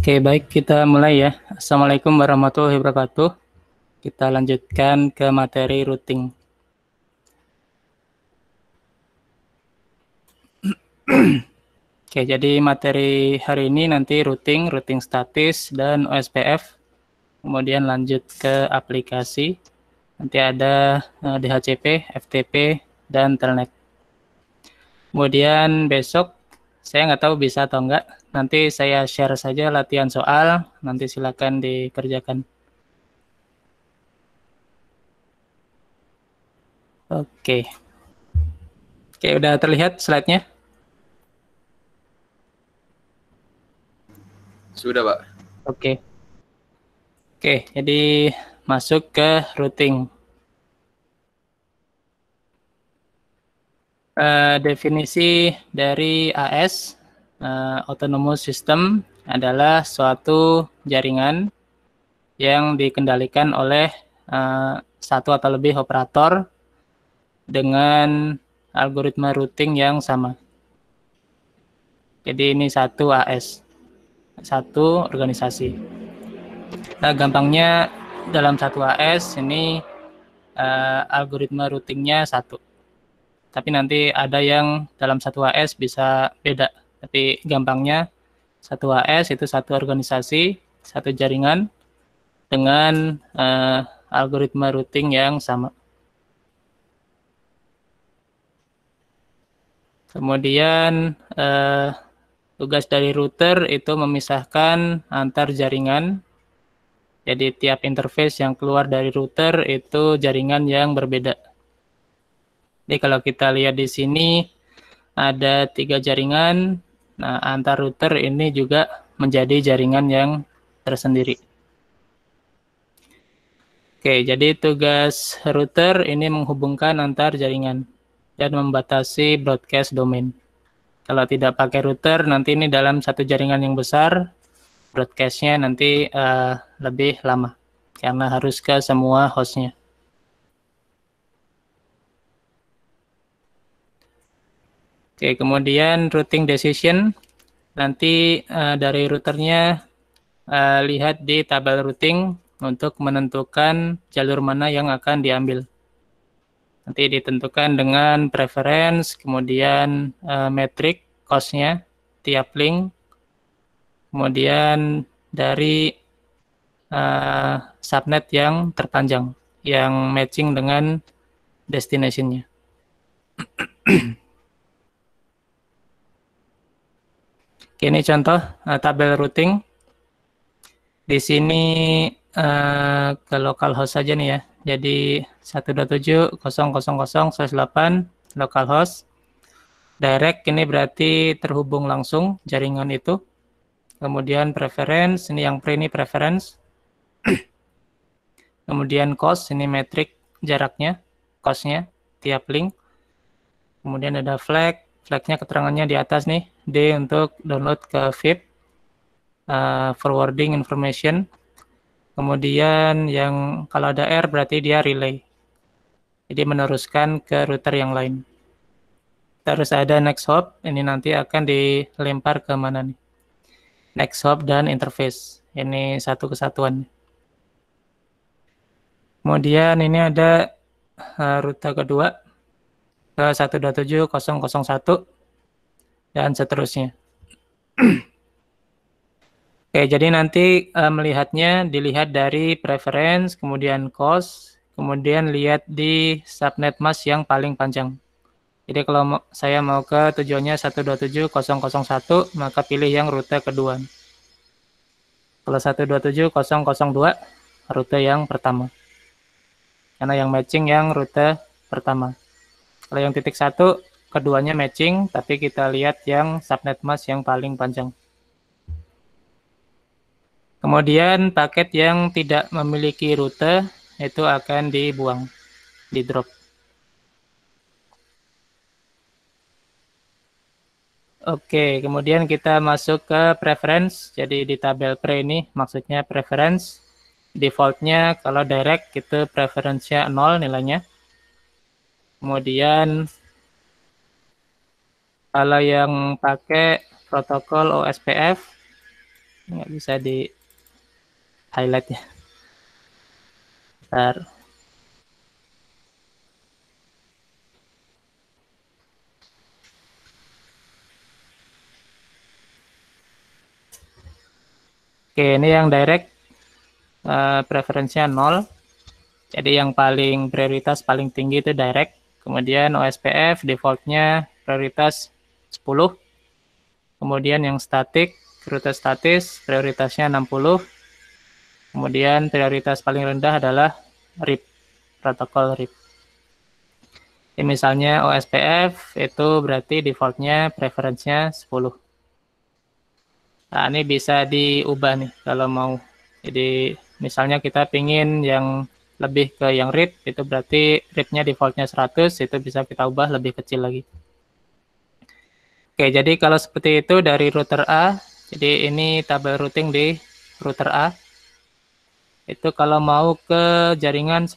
Oke, baik kita mulai ya. Assalamualaikum warahmatullahi wabarakatuh. Kita lanjutkan ke materi routing. Oke, jadi materi hari ini nanti routing, routing statis, dan OSPF. Kemudian lanjut ke aplikasi. Nanti ada eh, DHCP, FTP, dan Telnet. Kemudian besok, saya nggak tahu bisa atau enggak. Nanti saya share saja latihan soal, nanti silakan dikerjakan. Oke. Oke, udah terlihat slide-nya? Sudah, Pak. Oke. Oke, jadi masuk ke routing. Uh, definisi dari AS uh, autonomous system adalah suatu jaringan yang dikendalikan oleh uh, satu atau lebih operator dengan algoritma routing yang sama. Jadi ini satu AS, satu organisasi. Nah, gampangnya dalam satu AS ini uh, algoritma routingnya satu. Tapi nanti ada yang dalam satu AS bisa beda tapi gampangnya satu AS itu satu organisasi, satu jaringan dengan uh, algoritma routing yang sama. Kemudian uh, tugas dari router itu memisahkan antar jaringan. Jadi tiap interface yang keluar dari router itu jaringan yang berbeda. Jadi kalau kita lihat di sini ada tiga jaringan Nah, antar router ini juga menjadi jaringan yang tersendiri. Oke, jadi tugas router ini menghubungkan antar jaringan dan membatasi broadcast domain. Kalau tidak pakai router, nanti ini dalam satu jaringan yang besar, broadcastnya nanti uh, lebih lama karena harus ke semua hostnya. Oke, kemudian routing decision nanti uh, dari routernya uh, lihat di tabel routing untuk menentukan jalur mana yang akan diambil. Nanti ditentukan dengan preference, kemudian uh, eh, metrik cost tiap link, kemudian dari uh, subnet yang terpanjang, yang matching dengan destination-nya. Oke, ini contoh uh, tabel routing. Di sini uh, eh, ke localhost saja nih ya. Jadi 127.000.108 localhost. Direct ini berarti terhubung langsung jaringan itu. Kemudian preference, ini yang pre ini preference. Kemudian cost, ini metrik jaraknya, costnya tiap link. Kemudian ada flag, tracknya keterangannya di atas nih D untuk download ke VIP uh, eh, forwarding information kemudian yang kalau ada R berarti dia relay jadi meneruskan ke router yang lain terus ada next hop ini nanti akan dilempar ke mana nih next hop dan interface ini satu kesatuan kemudian ini ada uh, eh, rute kedua ke 127001 dan seterusnya. Oke, jadi nanti e, melihatnya dilihat dari preference, kemudian cost, kemudian lihat di subnet mask yang paling panjang. Jadi kalau saya mau ke tujuannya 127001, maka pilih yang rute kedua. Kalau 127002, rute yang pertama. Karena yang matching yang rute pertama. Kalau yang titik satu, keduanya matching, tapi kita lihat yang subnet mask yang paling panjang. Kemudian paket yang tidak memiliki rute itu akan dibuang, di drop. Oke, kemudian kita masuk ke preference. Jadi di tabel pre ini maksudnya preference. Defaultnya kalau direct itu preference-nya 0 nilainya. Kemudian kalau yang pakai protokol OSPF nggak bisa di highlight ya. Bentar. Oke, ini yang direct uh, preferensinya nol, Jadi yang paling prioritas paling tinggi itu direct. Kemudian OSPF defaultnya prioritas 10. Kemudian yang statik, prioritas statis, prioritasnya 60. Kemudian prioritas paling rendah adalah RIP, protokol RIP. Jadi misalnya OSPF itu berarti defaultnya preferensinya 10. Nah, ini bisa diubah nih kalau mau. Jadi misalnya kita pingin yang lebih ke yang read itu berarti readnya defaultnya 100 itu bisa kita ubah lebih kecil lagi oke jadi kalau seperti itu dari router A jadi ini tabel routing di router A itu kalau mau ke jaringan 10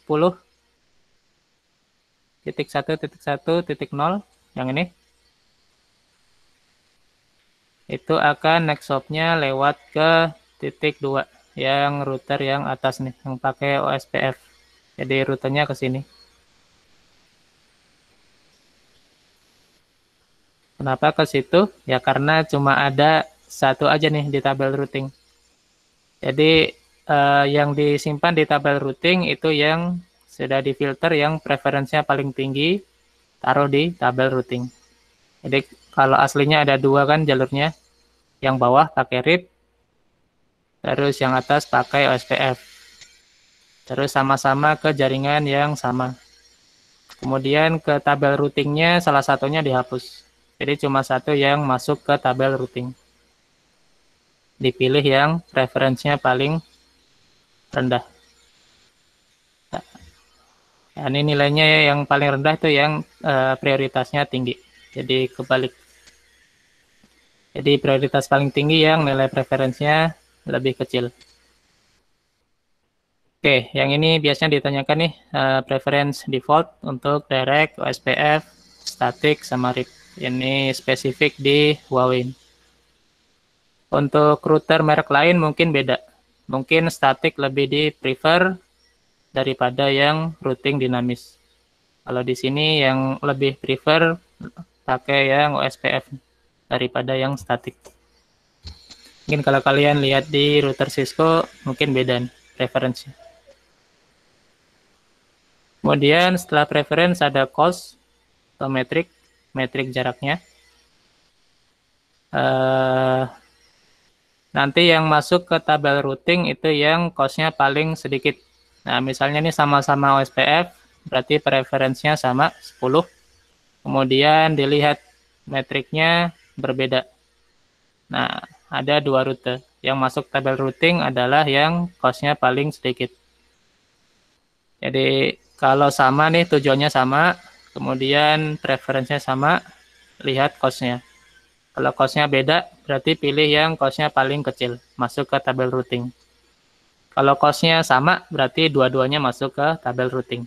titik satu titik satu titik nol yang ini itu akan next hopnya lewat ke titik dua yang router yang atas nih yang pakai OSPF jadi rutenya ke sini. Kenapa ke situ? Ya karena cuma ada satu aja nih di tabel routing. Jadi eh, yang disimpan di tabel routing itu yang sudah difilter yang preferensinya paling tinggi taruh di tabel routing. Jadi kalau aslinya ada dua kan jalurnya, yang bawah pakai RIP, terus yang atas pakai OSPF terus sama-sama ke jaringan yang sama. Kemudian ke tabel routingnya salah satunya dihapus. Jadi cuma satu yang masuk ke tabel routing. Dipilih yang referensinya paling rendah. Nah, ini nilainya yang paling rendah itu yang uh, prioritasnya tinggi. Jadi kebalik. Jadi prioritas paling tinggi yang nilai preferensinya lebih kecil. Oke, yang ini biasanya ditanyakan nih uh, preference default untuk direct, OSPF, static sama RIP. Ini spesifik di Huawei. Untuk router merek lain mungkin beda. Mungkin static lebih di prefer daripada yang routing dinamis. Kalau di sini yang lebih prefer pakai yang OSPF daripada yang static. Mungkin kalau kalian lihat di router Cisco mungkin beda nih preferensinya. Kemudian setelah preference ada cost atau metric, metric jaraknya. Uh, nanti yang masuk ke tabel routing itu yang cost-nya paling sedikit. Nah, misalnya ini sama-sama OSPF, berarti preferensinya sama 10. Kemudian dilihat metriknya berbeda. Nah, ada dua rute. Yang masuk tabel routing adalah yang cost-nya paling sedikit. Jadi kalau sama nih tujuannya sama, kemudian preferensinya sama, lihat costnya. Kalau costnya beda, berarti pilih yang costnya paling kecil, masuk ke tabel routing. Kalau costnya sama, berarti dua-duanya masuk ke tabel routing.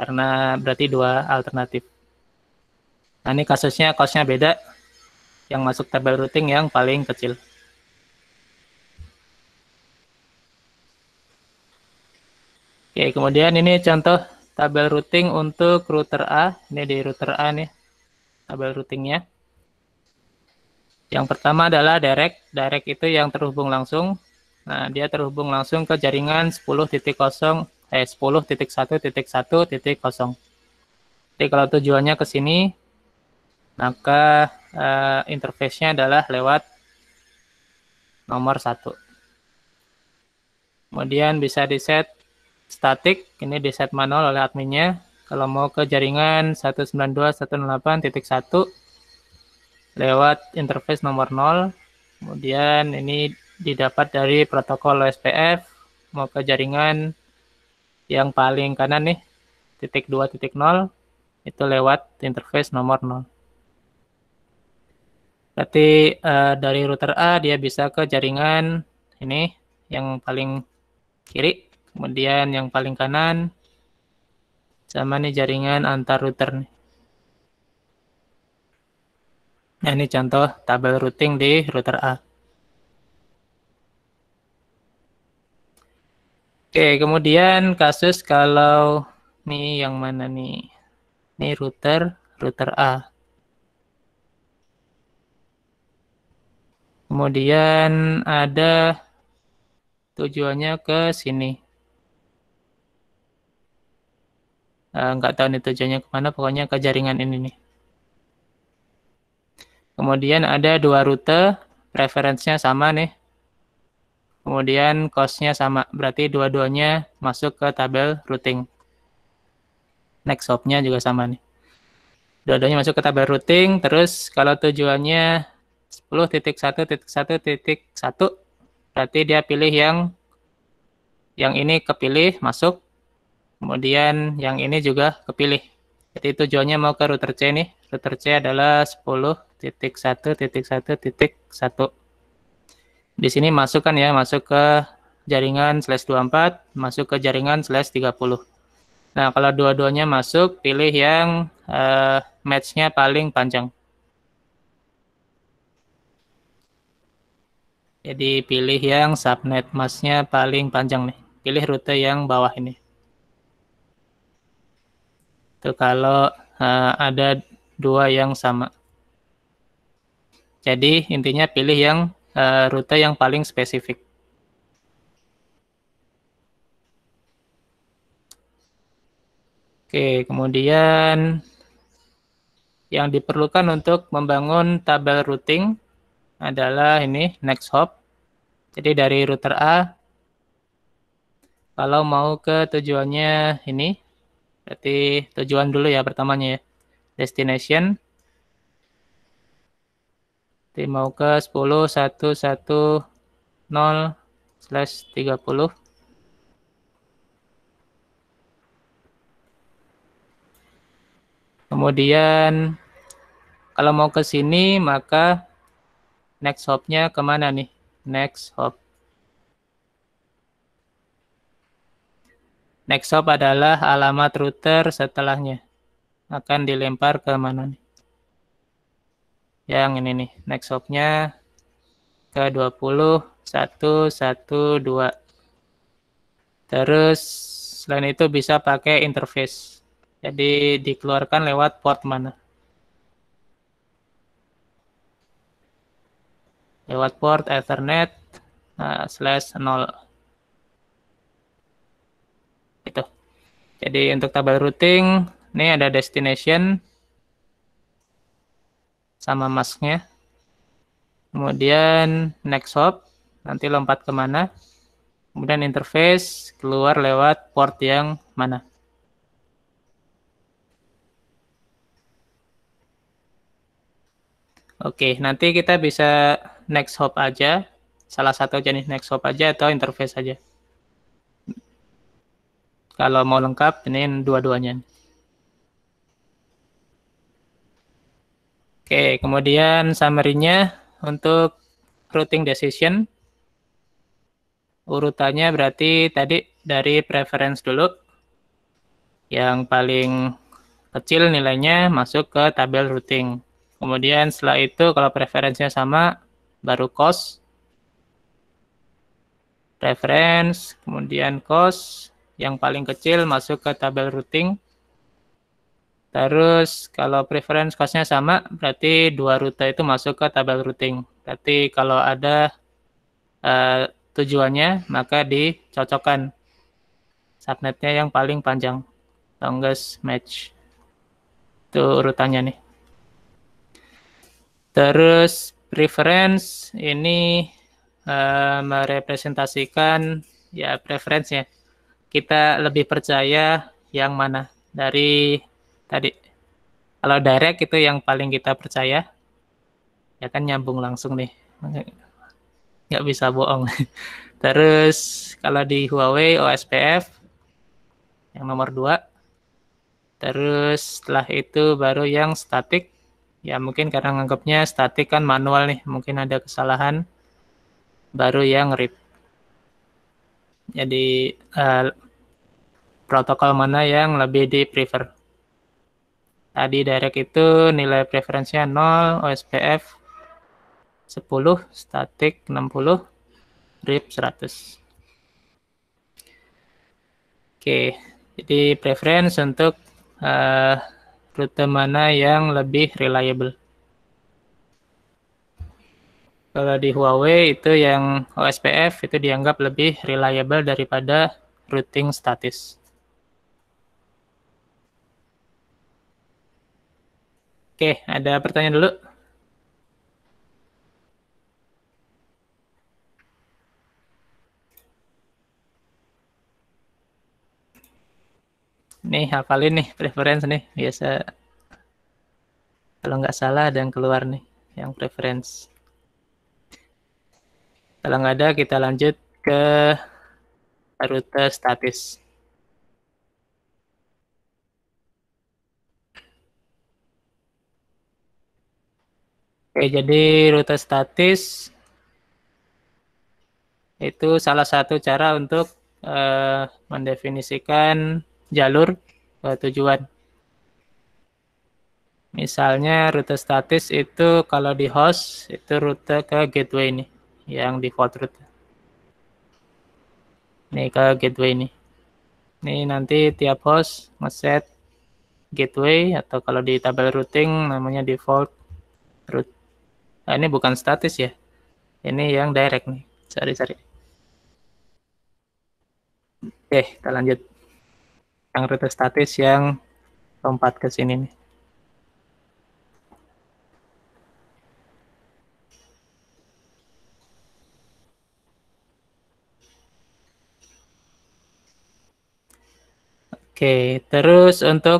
Karena berarti dua alternatif. Nah, ini kasusnya costnya beda, yang masuk tabel routing yang paling kecil. Oke, kemudian ini contoh tabel routing untuk router A. Ini di router A nih, tabel routingnya. Yang pertama adalah direct. Direct itu yang terhubung langsung. Nah, dia terhubung langsung ke jaringan 10.0 eh 10.1.1.0. Jadi kalau tujuannya ke sini, maka uh, interface-nya adalah lewat nomor satu. Kemudian bisa di set static ini di set manual oleh adminnya. Kalau mau ke jaringan 192.168.1 lewat interface nomor 0. Kemudian ini didapat dari protokol OSPF mau ke jaringan yang paling kanan nih titik 2 itu lewat interface nomor 0. Berarti uh, dari router A dia bisa ke jaringan ini yang paling kiri Kemudian yang paling kanan sama nih jaringan antar router nih. Nah, ini contoh tabel routing di router A. Oke, kemudian kasus kalau nih yang mana nih? Ini router, router A. Kemudian ada tujuannya ke sini. Eh, nggak uh, tahu nih tujuannya kemana pokoknya ke jaringan ini nih kemudian ada dua rute preferensinya sama nih kemudian costnya sama berarti dua-duanya masuk ke tabel routing next hopnya juga sama nih dua-duanya masuk ke tabel routing terus kalau tujuannya 10.1.1.1 berarti dia pilih yang yang ini kepilih masuk Kemudian yang ini juga kepilih. Jadi tujuannya mau ke router C nih. Router C adalah 10.1.1.1. Di sini masukkan ya, masuk ke jaringan slash 24, masuk ke jaringan slash 30. Nah, kalau dua-duanya masuk, pilih yang uh, match-nya paling panjang. Jadi pilih yang subnet mask-nya paling panjang nih. Pilih rute yang bawah ini. Itu kalau uh, ada dua yang sama. Jadi intinya pilih yang uh, rute yang paling spesifik. Oke, kemudian yang diperlukan untuk membangun tabel routing adalah ini next hop. Jadi dari router A kalau mau ke tujuannya ini Berarti tujuan dulu ya pertamanya ya. Destination. Berarti mau ke 10 1 1 0 slash 30. Kemudian kalau mau ke sini maka next hop-nya kemana nih? Next hop. Next hop adalah alamat router setelahnya. Akan dilempar ke mana nih? Yang ini nih, next stopnya ke 20, 1, 1, 2. Terus selain itu bisa pakai interface. Jadi dikeluarkan lewat port mana. Lewat port Ethernet uh, slash 0 itu. Jadi untuk tabel routing, ini ada destination sama masknya. Kemudian next hop, nanti lompat kemana. Kemudian interface keluar lewat port yang mana. Oke, nanti kita bisa next hop aja, salah satu jenis next hop aja atau interface aja. Kalau mau lengkap, ini dua-duanya. Oke, kemudian summary-nya untuk routing decision. Urutannya berarti tadi dari preference dulu. Yang paling kecil nilainya masuk ke tabel routing. Kemudian setelah itu kalau preferensinya sama, baru cost. Preference, kemudian cost, yang paling kecil masuk ke tabel routing. Terus kalau preference cost-nya sama, berarti dua rute itu masuk ke tabel routing. Berarti kalau ada uh, tujuannya, maka dicocokkan subnetnya yang paling panjang, longest match. Itu urutannya nih. Terus preference ini uh, merepresentasikan ya preference-nya kita lebih percaya yang mana dari tadi kalau direct itu yang paling kita percaya ya kan nyambung langsung nih nggak bisa bohong terus kalau di Huawei OSPF yang nomor dua terus setelah itu baru yang statik ya mungkin karena nganggapnya statik kan manual nih mungkin ada kesalahan baru yang rip jadi uh, protokol mana yang lebih di prefer. Tadi direct itu nilai preferensinya 0, OSPF 10, static 60, RIP 100. Oke, jadi preference untuk uh, rute mana yang lebih reliable. Kalau di Huawei itu yang OSPF itu dianggap lebih reliable daripada routing statis. Oke, ada pertanyaan dulu. Nih, hafalin nih, preference nih. Biasa, kalau nggak salah ada yang keluar nih, yang preference. Kalau nggak ada, kita lanjut ke rute statis. Oke, jadi rute statis itu salah satu cara untuk uh, mendefinisikan jalur uh, tujuan. Misalnya rute statis itu kalau di host itu rute ke gateway ini yang default rute. Ini ke gateway ini. Ini nanti tiap host nge-set gateway atau kalau di tabel routing namanya default route. Nah, ini bukan statis ya. Ini yang direct nih. Cari-cari. Oke, kita lanjut. Yang rute statis yang lompat ke sini nih. Oke, terus untuk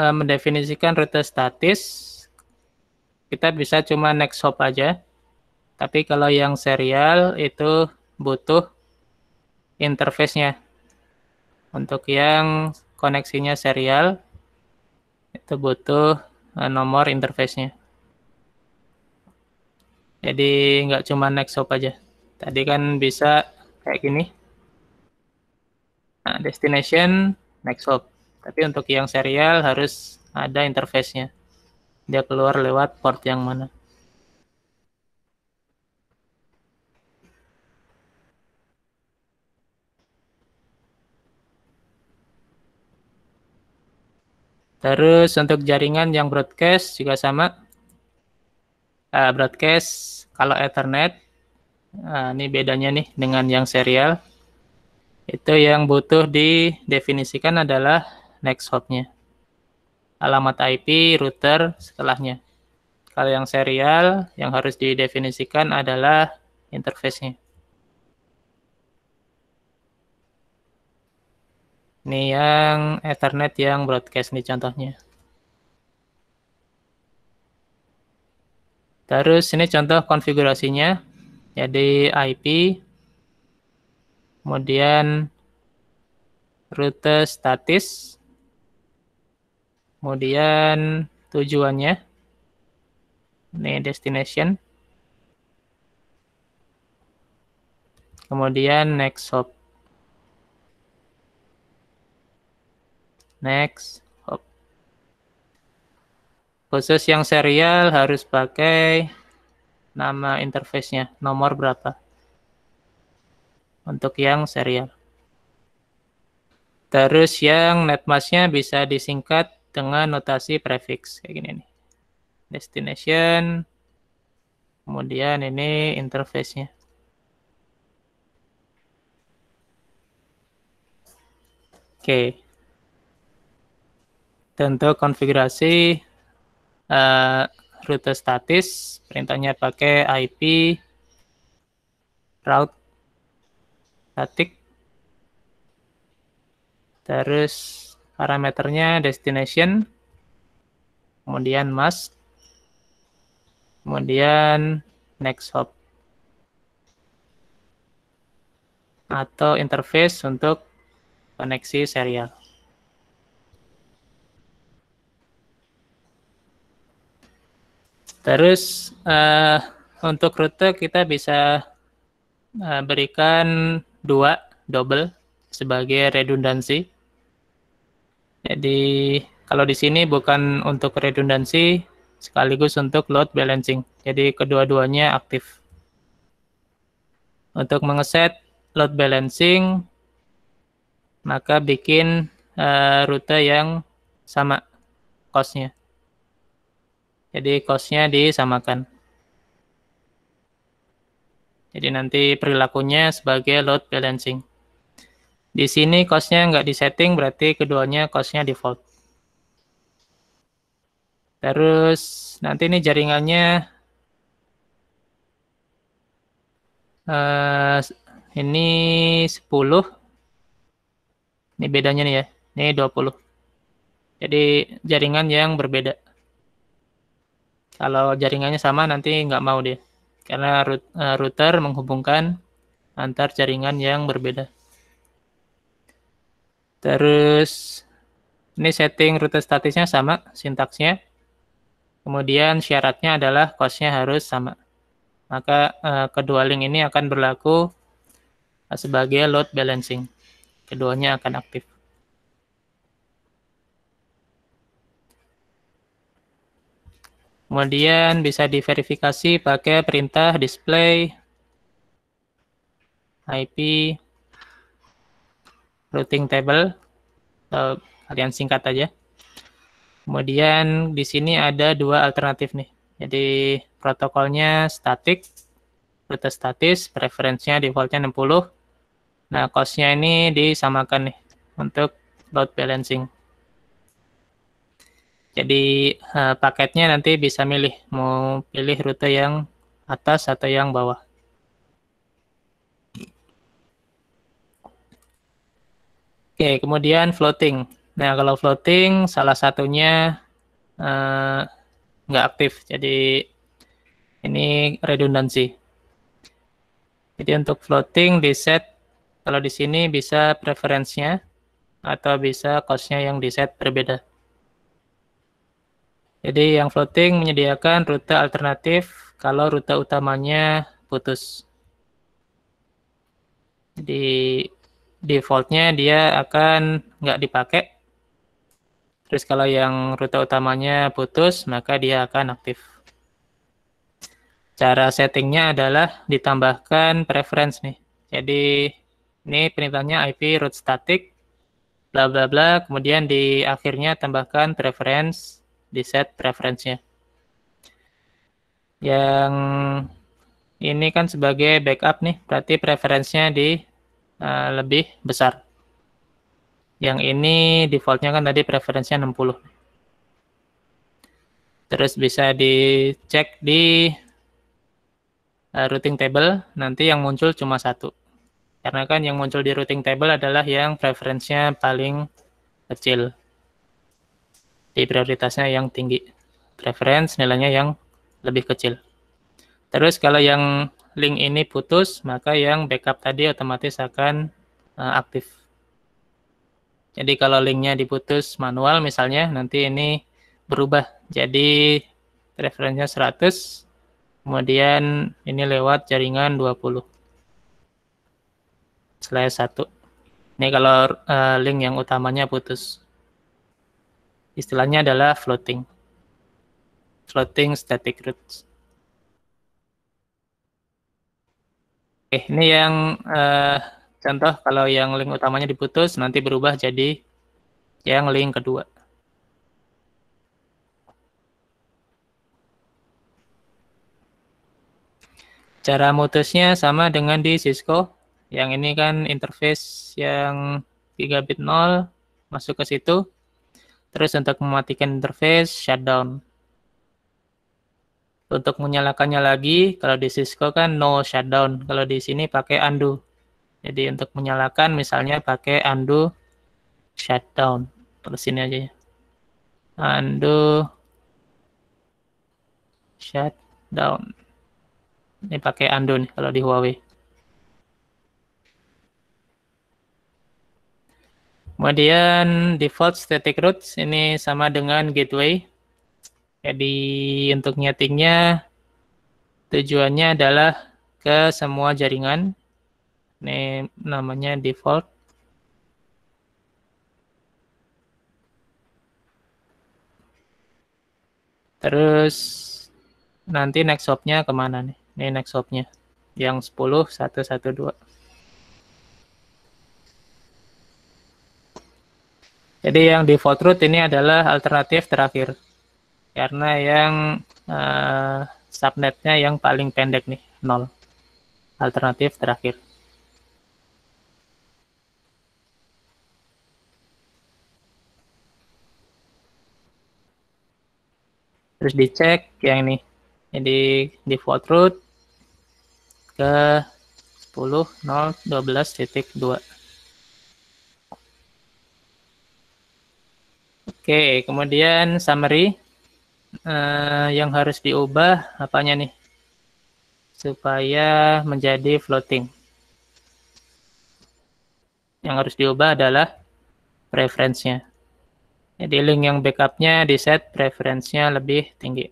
uh, mendefinisikan rute statis kita bisa cuma next hop aja. Tapi kalau yang serial itu butuh interface-nya. Untuk yang koneksinya serial itu butuh eh, nomor interface-nya. Jadi nggak cuma next hop aja. Tadi kan bisa kayak gini. Nah, destination next hop. Tapi untuk yang serial harus ada interface-nya. Dia keluar lewat port yang mana? Terus untuk jaringan yang broadcast juga sama. Uh, broadcast kalau Ethernet, uh, ini bedanya nih dengan yang serial. Itu yang butuh didefinisikan adalah next hop-nya alamat IP, router setelahnya. Kalau yang serial, yang harus didefinisikan adalah interface-nya. Ini yang Ethernet yang broadcast ini contohnya. Terus ini contoh konfigurasinya. Jadi IP, kemudian router statis, Kemudian tujuannya. Ini destination. Kemudian next hop. Next hop. Khusus yang serial harus pakai nama interface-nya, nomor berapa. Untuk yang serial. Terus yang netmask-nya bisa disingkat dengan notasi prefix kayak gini nih. Destination, kemudian ini interface-nya. Oke. Okay. Tentu konfigurasi uh, rute statis, perintahnya pakai IP route static terus parameternya destination, kemudian mask, kemudian next hop. Atau interface untuk koneksi serial. Terus uh, untuk rute kita bisa uh, berikan dua double sebagai redundansi. Jadi kalau di sini bukan untuk redundansi sekaligus untuk load balancing. Jadi kedua-duanya aktif. Untuk mengeset load balancing maka bikin uh, rute yang sama costnya. Jadi costnya disamakan. Jadi nanti perilakunya sebagai load balancing. Di sini kosnya nggak di setting berarti keduanya kosnya default. Terus nanti ini jaringannya uh, ini 10. Ini bedanya nih ya. Ini 20. Jadi jaringan yang berbeda. Kalau jaringannya sama nanti nggak mau deh. Karena eh, router menghubungkan antar jaringan yang berbeda. Terus ini setting rute statisnya sama sintaksnya. Kemudian syaratnya adalah costnya harus sama. Maka eh, kedua link ini akan berlaku sebagai load balancing. Keduanya akan aktif. Kemudian bisa diverifikasi pakai perintah display IP routing table atau kalian singkat aja. Kemudian di sini ada dua alternatif nih. Jadi protokolnya statik, rute statis, preferensinya defaultnya 60. Nah, cost-nya ini disamakan nih untuk load balancing. Jadi eh, paketnya nanti bisa milih mau pilih rute yang atas atau yang bawah. Oke, kemudian floating. Nah, kalau floating salah satunya uh, aktif, jadi ini redundansi. Jadi untuk floating di set, kalau di sini bisa preferensinya atau bisa cost-nya yang di set berbeda. Jadi yang floating menyediakan rute alternatif kalau rute utamanya putus. Jadi defaultnya dia akan nggak dipakai. Terus kalau yang rute utamanya putus, maka dia akan aktif. Cara settingnya adalah ditambahkan preference nih. Jadi ini perintahnya IP root static, bla bla bla, kemudian di akhirnya tambahkan preference, di set preference-nya. Yang ini kan sebagai backup nih, berarti preferensinya di Eh, lebih besar. Yang ini defaultnya kan tadi preferensinya 60. Terus bisa dicek di uh, routing table, nanti yang muncul cuma satu. Karena kan yang muncul di routing table adalah yang preferensinya paling kecil. Di prioritasnya yang tinggi. Preference nilainya yang lebih kecil. Terus kalau yang link ini putus, maka yang backup tadi otomatis akan uh, aktif. Jadi kalau linknya diputus manual misalnya, nanti ini berubah. Jadi referensinya 100, kemudian ini lewat jaringan 20. selain 1. Ini kalau uh, link yang utamanya putus. Istilahnya adalah floating. Floating static routes. Oke, eh, ini yang uh, contoh kalau yang link utamanya diputus nanti berubah jadi yang link kedua. Cara mutusnya sama dengan di Cisco. Yang ini kan interface yang 3 bit 0 masuk ke situ. Terus untuk mematikan interface shutdown. Untuk menyalakannya lagi, kalau di Cisco kan no shutdown. Kalau di sini pakai undo. Jadi untuk menyalakan misalnya pakai undo shutdown. Terus sini aja ya. Undo shutdown. Ini pakai undo nih kalau di Huawei. Kemudian default static routes ini sama dengan gateway jadi untuk nyetingnya tujuannya adalah ke semua jaringan. Ini namanya default. Terus nanti next hopnya kemana nih? Ini next hopnya yang 10, 1, 1, 2. Jadi yang default route ini adalah alternatif terakhir karena yang uh, subnetnya yang paling pendek nih nol alternatif terakhir terus dicek yang ini jadi default root ke 10 0 12 titik 2 oke kemudian summary uh, yang harus diubah apanya nih supaya menjadi floating yang harus diubah adalah preferensinya jadi link yang backupnya di set preferensinya lebih tinggi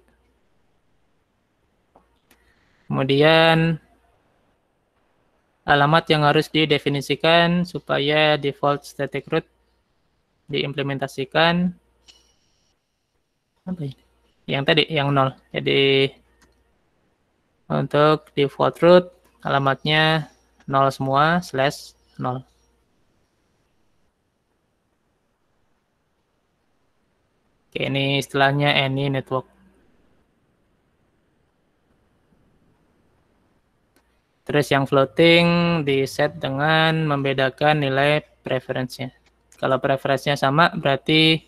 kemudian alamat yang harus didefinisikan supaya default static root diimplementasikan apa ini yang tadi yang nol jadi untuk default root alamatnya nol semua slash nol oke ini istilahnya any network terus yang floating di set dengan membedakan nilai preferensinya kalau preferensinya sama berarti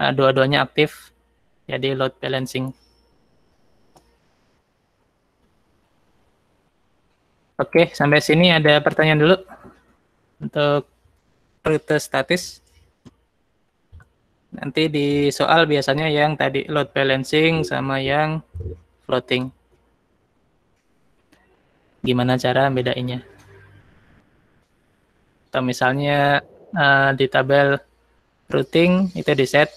eh, dua-duanya aktif jadi load balancing. Oke, sampai sini ada pertanyaan dulu untuk rute statis. Nanti di soal biasanya yang tadi load balancing sama yang floating. Gimana cara bedainnya? Atau misalnya uh, di tabel routing itu di set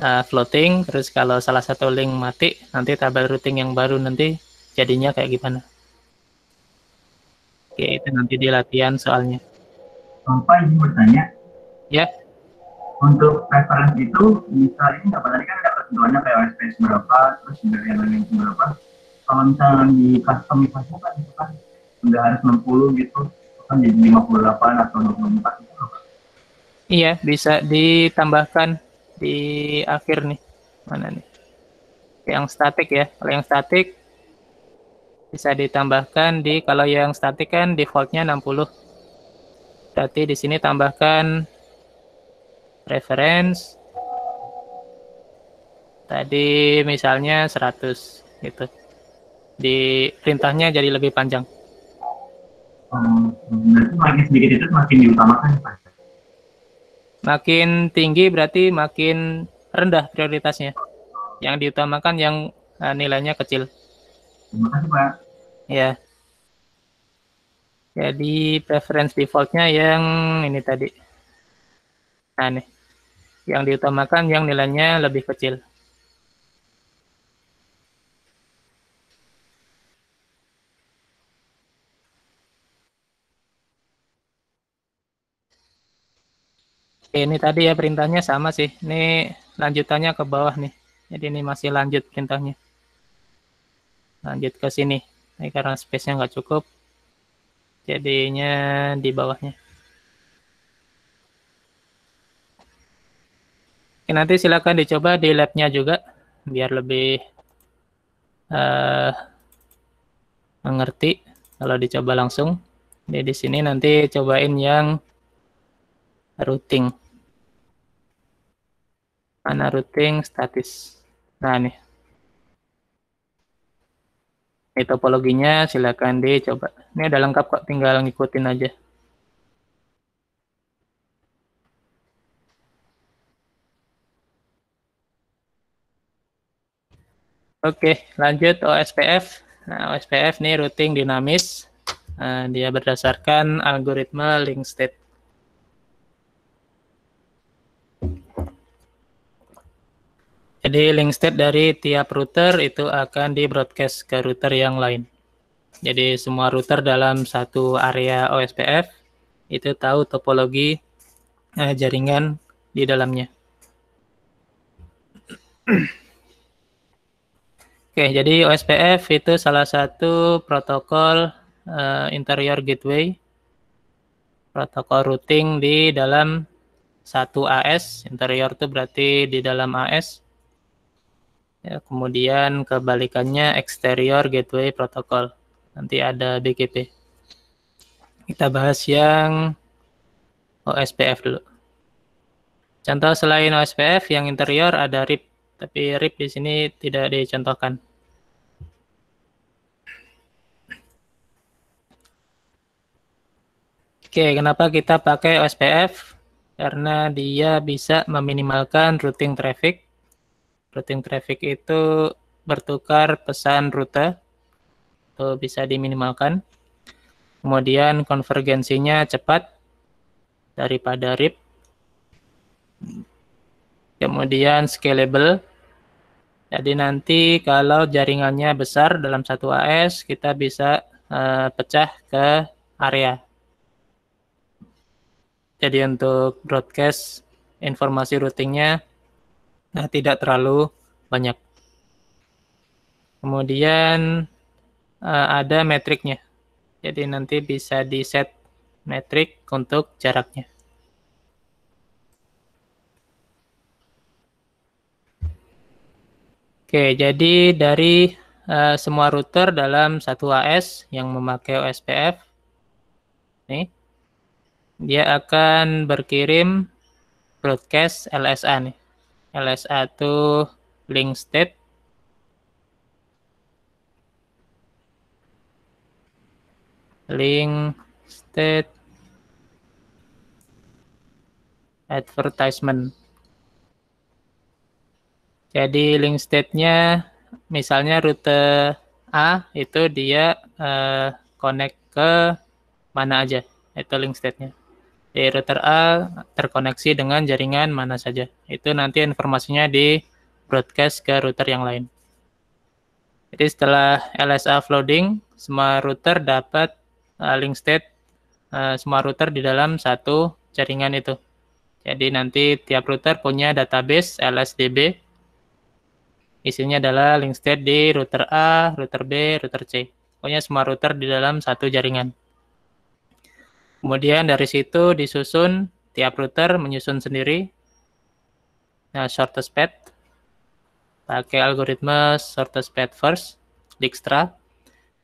uh, floating terus kalau salah satu link mati nanti tabel routing yang baru nanti jadinya kayak gimana oke itu nanti di latihan soalnya Bapak mau bertanya ya yeah. untuk preference itu misalnya nggak tadi kan ada ketentuannya kayak space berapa terus dari yang berapa kalau misalnya di custom kan itu kan udah harus 60 gitu kan jadi 58 atau 24 gitu Iya, bisa ditambahkan di akhir nih mana nih yang statik ya kalau yang statik bisa ditambahkan di kalau yang statik kan defaultnya 60 berarti di sini tambahkan reference tadi misalnya 100 gitu di perintahnya jadi lebih panjang. Hmm, berarti makin sedikit itu makin diutamakan Pak makin tinggi berarti makin rendah prioritasnya. Yang diutamakan yang uh, nilainya kecil. Terima kasih, Pak. Ya. Jadi preference defaultnya yang ini tadi. Nah, nih. Yang diutamakan yang nilainya lebih kecil. ini tadi ya perintahnya sama sih. Ini lanjutannya ke bawah nih. Jadi ini masih lanjut perintahnya. Lanjut ke sini. Ini karena space-nya nggak cukup. Jadinya di bawahnya. Oke, nanti silakan dicoba di lab-nya juga. Biar lebih uh, mengerti kalau dicoba langsung. Jadi di sini nanti cobain yang routing. Mana routing statis. Nah, nih. Ini topologinya silakan dicoba. Ini ada lengkap kok, tinggal ngikutin aja. Oke, lanjut OSPF. Nah, OSPF nih routing dinamis. Nah, dia berdasarkan algoritma link state. Jadi link state dari tiap router itu akan di broadcast ke router yang lain. Jadi semua router dalam satu area OSPF itu tahu topologi eh, jaringan di dalamnya. Oke, jadi OSPF itu salah satu protokol eh, interior gateway, protokol routing di dalam satu AS. Interior itu berarti di dalam AS. Ya, kemudian kebalikannya exterior gateway protocol. Nanti ada BGP. Kita bahas yang OSPF dulu. Contoh selain OSPF yang interior ada RIP, tapi RIP di sini tidak dicontohkan. Oke, kenapa kita pakai OSPF? Karena dia bisa meminimalkan routing traffic Routing traffic itu bertukar pesan rute. Itu bisa diminimalkan. Kemudian konvergensinya cepat daripada RIP. Kemudian scalable. Jadi nanti kalau jaringannya besar dalam satu AS, kita bisa uh, pecah ke area. Jadi untuk broadcast informasi routingnya nah, tidak terlalu banyak. Kemudian uh, ada metriknya. Jadi nanti bisa di set metrik untuk jaraknya. Oke, jadi dari uh, semua router dalam satu AS yang memakai OSPF, nih, dia akan berkirim broadcast LSA nih. LSA itu link state link state advertisement. Jadi link state-nya misalnya rute A itu dia uh, connect ke mana aja. Itu link state-nya di router A terkoneksi dengan jaringan mana saja. Itu nanti informasinya di broadcast ke router yang lain. Jadi setelah LSA flooding, semua router dapat uh, link state uh, semua router di dalam satu jaringan itu. Jadi nanti tiap router punya database LSDB. Isinya adalah link state di router A, router B, router C. Pokoknya semua router di dalam satu jaringan. Kemudian dari situ disusun tiap router menyusun sendiri nah, shortest path pakai algoritma shortest path first Dijkstra.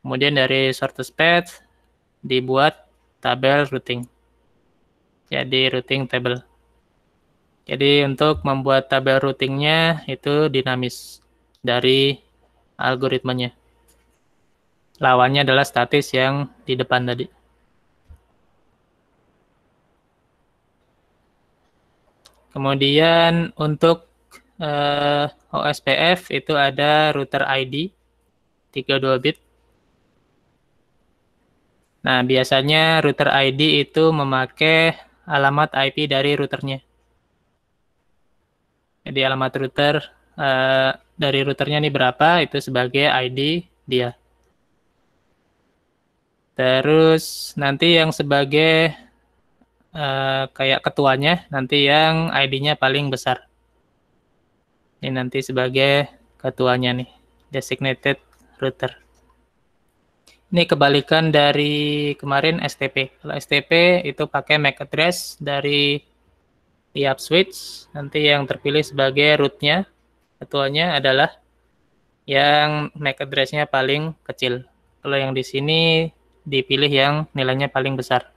Kemudian dari shortest path dibuat tabel routing. Jadi routing table. Jadi untuk membuat tabel routingnya itu dinamis dari algoritmanya. Lawannya adalah statis yang di depan tadi. Kemudian untuk uh, eh, OSPF itu ada router ID 32 bit. Nah, biasanya router ID itu memakai alamat IP dari routernya. Jadi alamat router uh, dari routernya ini berapa itu sebagai ID dia. Terus nanti yang sebagai Eh, kayak ketuanya nanti yang ID-nya paling besar. Ini nanti sebagai ketuanya nih, designated router. Ini kebalikan dari kemarin STP. Kalau STP itu pakai MAC address dari tiap switch. Nanti yang terpilih sebagai rootnya, ketuanya adalah yang MAC address-nya paling kecil. Kalau yang di sini dipilih yang nilainya paling besar.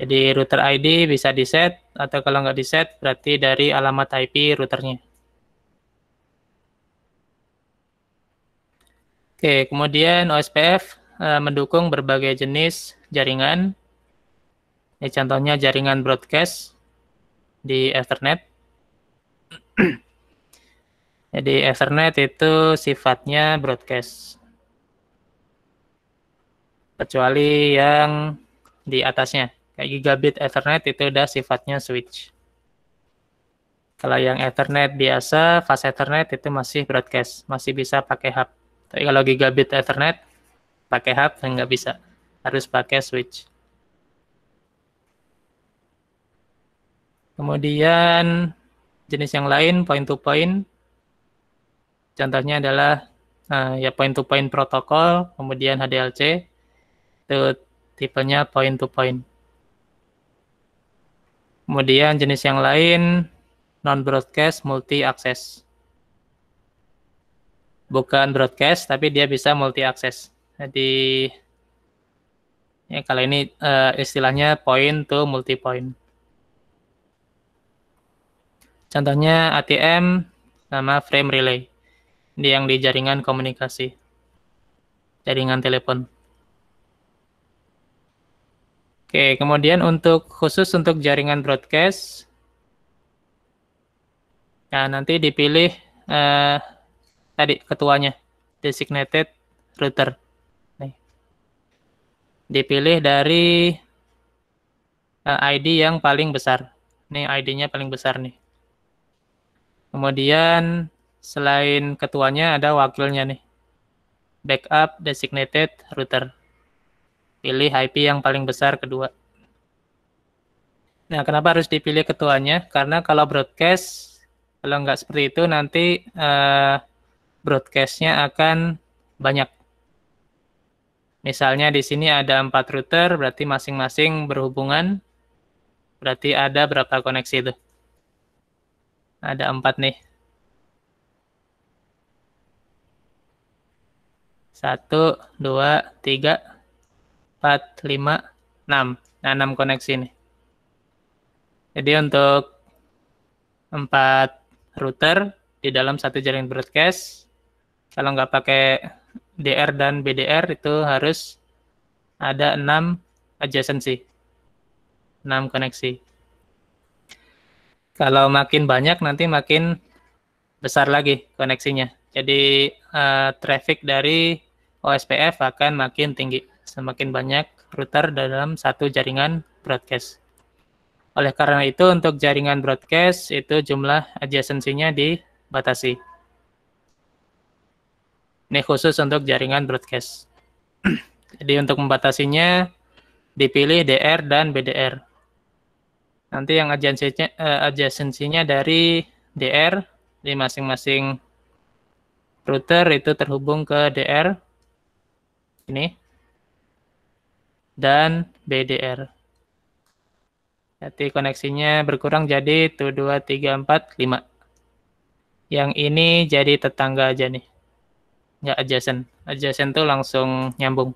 Jadi router ID bisa di set atau kalau nggak di set berarti dari alamat IP routernya. Oke, kemudian OSPF uh, eh, mendukung berbagai jenis jaringan. Ini contohnya jaringan broadcast di Ethernet. Jadi Ethernet itu sifatnya broadcast. Kecuali yang di atasnya. Kayak gigabit Ethernet itu udah sifatnya switch. Kalau yang Ethernet biasa, fast Ethernet itu masih broadcast, masih bisa pakai hub. Tapi kalau gigabit Ethernet, pakai hub nggak bisa, harus pakai switch. Kemudian jenis yang lain point to point, contohnya adalah uh, ya point to point protokol, kemudian HDLC, itu tipenya point to point. Kemudian jenis yang lain non broadcast multi access. Bukan broadcast tapi dia bisa multi access. Jadi ya kalau ini uh, istilahnya point to multi point. Contohnya ATM sama frame relay. Ini yang di jaringan komunikasi. Jaringan telepon. Oke, kemudian untuk khusus untuk jaringan broadcast, nah nanti dipilih eh, tadi ketuanya, designated router. Nih. Dipilih dari eh, ID yang paling besar. Ini ID-nya paling besar nih. Kemudian selain ketuanya ada wakilnya nih. Backup designated router. Pilih IP yang paling besar kedua. Nah, kenapa harus dipilih ketuanya? Karena kalau broadcast, kalau nggak seperti itu nanti eh, broadcastnya akan banyak. Misalnya di sini ada empat router, berarti masing-masing berhubungan. Berarti ada berapa koneksi itu? Ada empat nih. Satu, dua, tiga, 4, 5, 6. Nah, 6 koneksi ini. Jadi untuk 4 router di dalam satu jaringan broadcast, kalau nggak pakai DR dan BDR itu harus ada 6 adjacency, 6 koneksi. Kalau makin banyak nanti makin besar lagi koneksinya. Jadi uh, traffic dari OSPF akan makin tinggi semakin banyak router dalam satu jaringan broadcast. Oleh karena itu, untuk jaringan broadcast itu jumlah adjacensinya dibatasi. Ini khusus untuk jaringan broadcast. Jadi untuk membatasinya dipilih DR dan BDR. Nanti yang adjacensinya, eh, dari DR di masing-masing router itu terhubung ke DR. Ini dan BDR. Berarti koneksinya berkurang jadi 1, 2, 3, 4, 5. Yang ini jadi tetangga aja nih. Nggak adjacent. Adjacent tuh langsung nyambung.